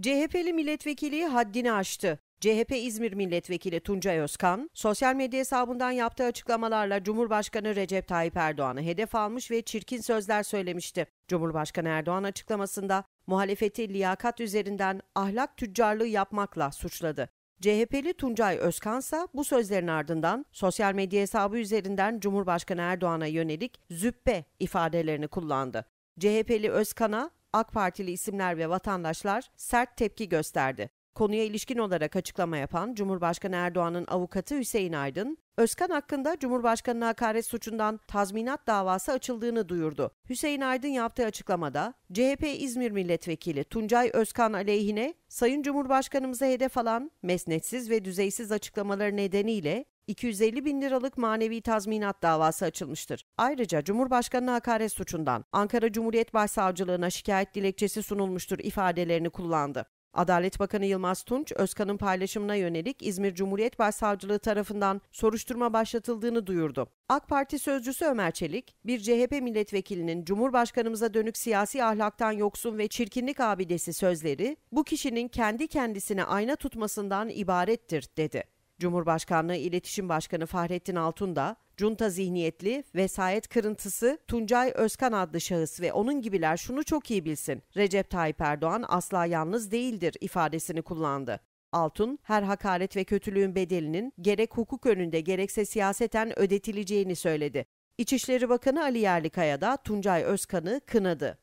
CHP'li milletvekili haddini aştı. CHP İzmir Milletvekili Tuncay Özkan, sosyal medya hesabından yaptığı açıklamalarla Cumhurbaşkanı Recep Tayyip Erdoğan'ı hedef almış ve çirkin sözler söylemişti. Cumhurbaşkanı Erdoğan açıklamasında muhalefeti liyakat üzerinden ahlak tüccarlığı yapmakla suçladı. CHP'li Tuncay Özkan ise bu sözlerin ardından sosyal medya hesabı üzerinden Cumhurbaşkanı Erdoğan'a yönelik züppe ifadelerini kullandı. CHP'li Özkan'a AK Partili isimler ve vatandaşlar sert tepki gösterdi. Konuya ilişkin olarak açıklama yapan Cumhurbaşkanı Erdoğan'ın avukatı Hüseyin Aydın, Özkan hakkında Cumhurbaşkanı'na hakaret suçundan tazminat davası açıldığını duyurdu. Hüseyin Aydın yaptığı açıklamada CHP İzmir Milletvekili Tuncay Özkan aleyhine Sayın Cumhurbaşkanımıza hedef alan mesnetsiz ve düzeysiz açıklamaları nedeniyle 250 bin liralık manevi tazminat davası açılmıştır. Ayrıca Cumhurbaşkanı hakaret suçundan Ankara Cumhuriyet Başsavcılığına şikayet dilekçesi sunulmuştur ifadelerini kullandı. Adalet Bakanı Yılmaz Tunç, Özkan'ın paylaşımına yönelik İzmir Cumhuriyet Başsavcılığı tarafından soruşturma başlatıldığını duyurdu. AK Parti sözcüsü Ömer Çelik, bir CHP milletvekilinin Cumhurbaşkanımıza dönük siyasi ahlaktan yoksun ve çirkinlik abidesi sözleri, bu kişinin kendi kendisine ayna tutmasından ibarettir, dedi. Cumhurbaşkanlığı İletişim Başkanı Fahrettin Altun da Junta zihniyetli, vesayet kırıntısı Tuncay Özkan adlı şahıs ve onun gibiler şunu çok iyi bilsin. Recep Tayyip Erdoğan asla yalnız değildir ifadesini kullandı. Altun, her hakaret ve kötülüğün bedelinin gerek hukuk önünde gerekse siyaseten ödetileceğini söyledi. İçişleri Bakanı Ali Yerlikaya da Tuncay Özkan'ı kınadı.